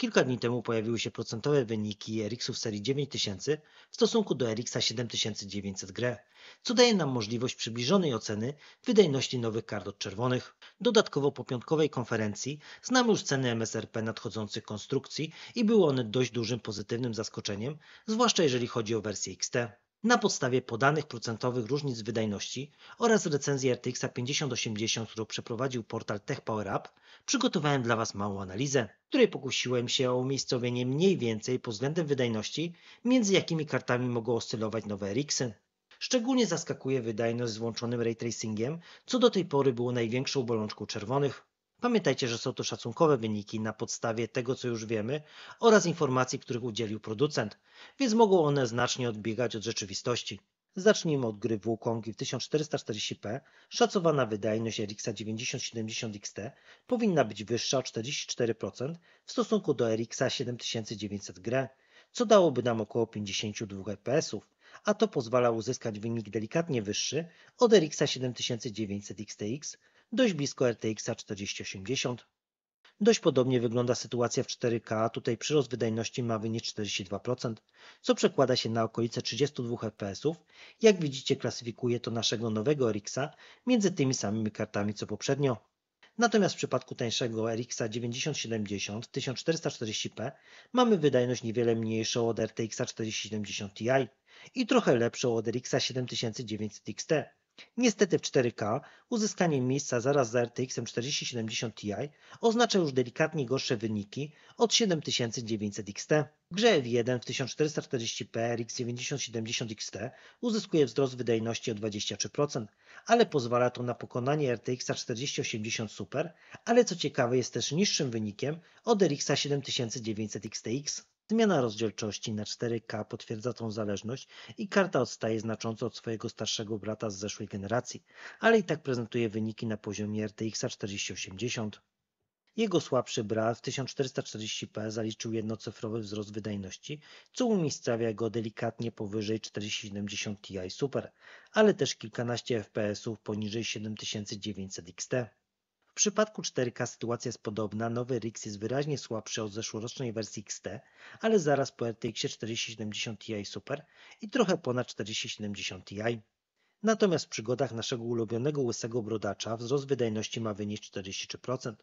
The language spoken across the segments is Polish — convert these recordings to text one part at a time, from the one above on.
Kilka dni temu pojawiły się procentowe wyniki w serii 9000 w stosunku do Erixa 7900 GRE, co daje nam możliwość przybliżonej oceny wydajności nowych kart od czerwonych. Dodatkowo po piątkowej konferencji znamy już ceny MSRP nadchodzących konstrukcji i były one dość dużym pozytywnym zaskoczeniem, zwłaszcza jeżeli chodzi o wersję XT na podstawie podanych procentowych różnic wydajności oraz recenzji RTX 5080, którą przeprowadził portal Tech przygotowałem dla Was małą analizę, w której pokusiłem się o umiejscowienie mniej więcej pod względem wydajności, między jakimi kartami mogą oscylować nowe RXy. Szczególnie zaskakuje wydajność z włączonym ray tracingiem, co do tej pory było największą bolączką czerwonych. Pamiętajcie, że są to szacunkowe wyniki na podstawie tego, co już wiemy oraz informacji, których udzielił producent, więc mogą one znacznie odbiegać od rzeczywistości. Zacznijmy od gry Wukong w 1440p. Szacowana wydajność RX 9070XT powinna być wyższa o 44% w stosunku do RX 7900 g, co dałoby nam około 52 fps a to pozwala uzyskać wynik delikatnie wyższy od RX 7900 XTX, dość blisko RTX 4080. Dość podobnie wygląda sytuacja w 4K, tutaj przyrost wydajności ma wynieść 42%, co przekłada się na okolice 32 fps. Jak widzicie klasyfikuje to naszego nowego RXa między tymi samymi kartami co poprzednio. Natomiast w przypadku tańszego RXa 9070 1440p mamy wydajność niewiele mniejszą od RTX 4070 Ti i trochę lepszą od RXa 7900 XT Niestety w 4K uzyskanie miejsca zaraz za RTX 4070 Ti oznacza już delikatnie gorsze wyniki od 7900 XT. grze F1 w 1440p RX 9070 XT uzyskuje wzrost wydajności o 23%, ale pozwala to na pokonanie RTX 4080 Super, ale co ciekawe jest też niższym wynikiem od RX 7900 XTX. Zmiana rozdzielczości na 4K potwierdza tą zależność i karta odstaje znacząco od swojego starszego brata z zeszłej generacji, ale i tak prezentuje wyniki na poziomie RTX 4080. Jego słabszy brat w 1440p zaliczył jednocyfrowy wzrost wydajności, co umiejscawia go delikatnie powyżej 4070 Ti Super, ale też kilkanaście FPS-ów poniżej 7900 XT przypadku 4K sytuacja jest podobna, nowy RX jest wyraźnie słabszy od zeszłorocznej wersji XT, ale zaraz po RTX 4070 Ti Super i trochę ponad 4070 Ti. Natomiast w przygodach naszego ulubionego łysego brodacza wzrost wydajności ma wynieść 43%,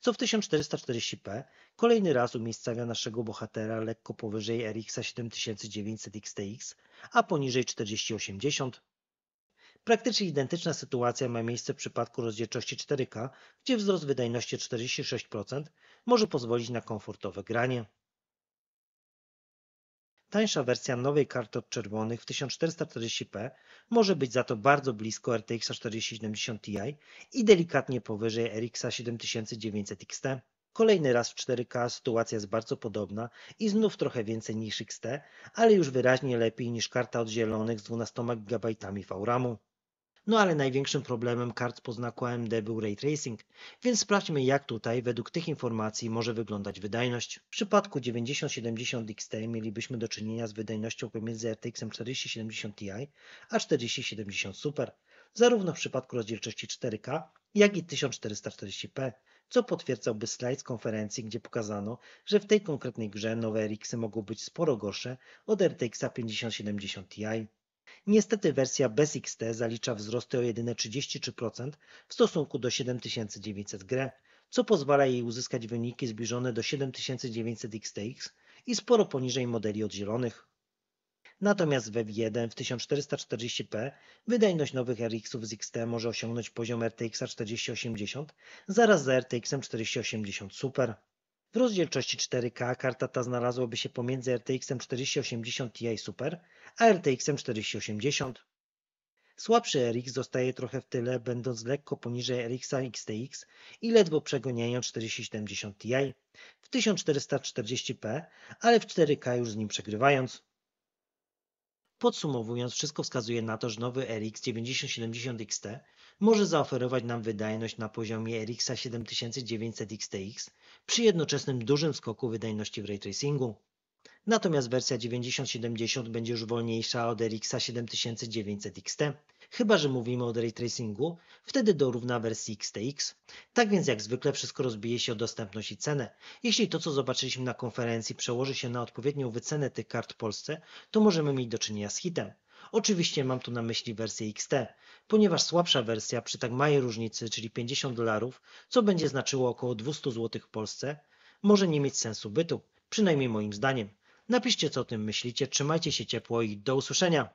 co w 1440p kolejny raz umiejscawia naszego bohatera lekko powyżej RX 7900 XTX, a poniżej 4080 Praktycznie identyczna sytuacja ma miejsce w przypadku rozdzielczości 4K, gdzie wzrost wydajności 46% może pozwolić na komfortowe granie. Tańsza wersja nowej karty od czerwonych w 1440p może być za to bardzo blisko RTX 4070 Ti i delikatnie powyżej RX 7900 XT. Kolejny raz w 4K sytuacja jest bardzo podobna i znów trochę więcej niż XT, ale już wyraźnie lepiej niż karta od zielonych z 12 GB VRAMu. No ale największym problemem kart po znaku AMD był ray tracing, więc sprawdźmy jak tutaj według tych informacji może wyglądać wydajność. W przypadku 9070 XT mielibyśmy do czynienia z wydajnością pomiędzy RTX 4070 Ti a 4070 Super, zarówno w przypadku rozdzielczości 4K, jak i 1440p, co potwierdzałby slajd z konferencji, gdzie pokazano, że w tej konkretnej grze nowe RX -y mogą być sporo gorsze od RTX 5070 Ti. Niestety wersja bez XT zalicza wzrosty o jedyne 33% w stosunku do 7900 GRE, co pozwala jej uzyskać wyniki zbliżone do 7900 XTX i sporo poniżej modeli odzielonych. Natomiast w 1 w 1440p wydajność nowych RX-ów z XT może osiągnąć poziom RTX 4080 zaraz za RTX 4080 Super. W rozdzielczości 4K karta ta znalazłaby się pomiędzy RTX 4080 Ti Super a RTX 4080. Słabszy RX zostaje trochę w tyle, będąc lekko poniżej RX XTX i ledwo przegoniąc 4070 Ti w 1440p, ale w 4K już z nim przegrywając. Podsumowując, wszystko wskazuje na to, że nowy RX 9070 XT może zaoferować nam wydajność na poziomie RX 7900 XTX przy jednoczesnym dużym skoku wydajności w ray tracingu. Natomiast wersja 9070 będzie już wolniejsza od RX 7900 XT, chyba że mówimy o ray tracingu, wtedy dorówna wersji XTX. Tak więc jak zwykle wszystko rozbije się o dostępność i cenę. Jeśli to co zobaczyliśmy na konferencji przełoży się na odpowiednią wycenę tych kart w Polsce, to możemy mieć do czynienia z hitem. Oczywiście mam tu na myśli wersję XT, ponieważ słabsza wersja przy tak małej różnicy, czyli 50 dolarów, co będzie znaczyło około 200 zł w Polsce, może nie mieć sensu bytu, przynajmniej moim zdaniem. Napiszcie co o tym myślicie, trzymajcie się ciepło i do usłyszenia!